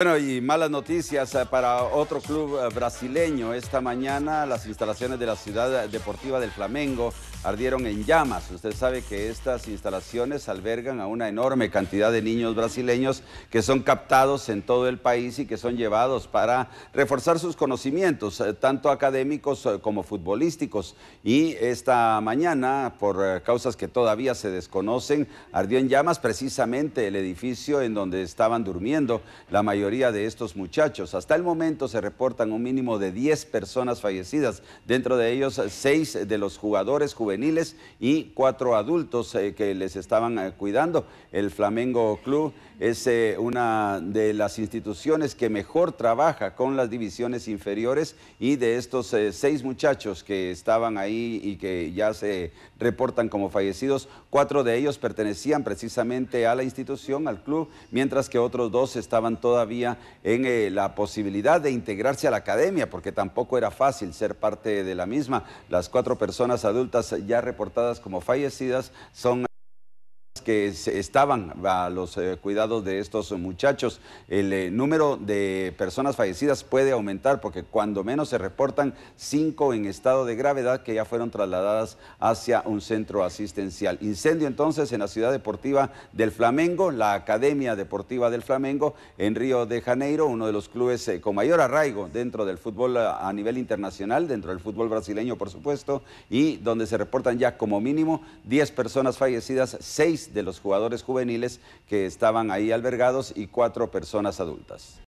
Bueno, y malas noticias eh, para otro club eh, brasileño. Esta mañana las instalaciones de la Ciudad Deportiva del Flamengo ardieron en llamas. Usted sabe que estas instalaciones albergan a una enorme cantidad de niños brasileños que son captados en todo el país y que son llevados para reforzar sus conocimientos, eh, tanto académicos como futbolísticos. Y esta mañana, por causas que todavía se desconocen, ardió en llamas precisamente el edificio en donde estaban durmiendo la mayoría de estos muchachos. Hasta el momento se reportan un mínimo de 10 personas fallecidas, dentro de ellos 6 de los jugadores juveniles y 4 adultos eh, que les estaban eh, cuidando. El Flamengo Club es eh, una de las instituciones que mejor trabaja con las divisiones inferiores y de estos 6 muchachos que estaban ahí y que ya se reportan como fallecidos, 4 de ellos pertenecían precisamente a la institución, al club, mientras que otros dos estaban todavía en eh, la posibilidad de integrarse a la academia, porque tampoco era fácil ser parte de la misma. Las cuatro personas adultas ya reportadas como fallecidas son que estaban a los eh, cuidados de estos muchachos. El eh, número de personas fallecidas puede aumentar porque cuando menos se reportan cinco en estado de gravedad que ya fueron trasladadas hacia un centro asistencial. Incendio entonces en la ciudad deportiva del Flamengo, la Academia Deportiva del Flamengo en Río de Janeiro, uno de los clubes eh, con mayor arraigo dentro del fútbol a nivel internacional, dentro del fútbol brasileño por supuesto, y donde se reportan ya como mínimo 10 personas fallecidas, seis de de los jugadores juveniles que estaban ahí albergados y cuatro personas adultas.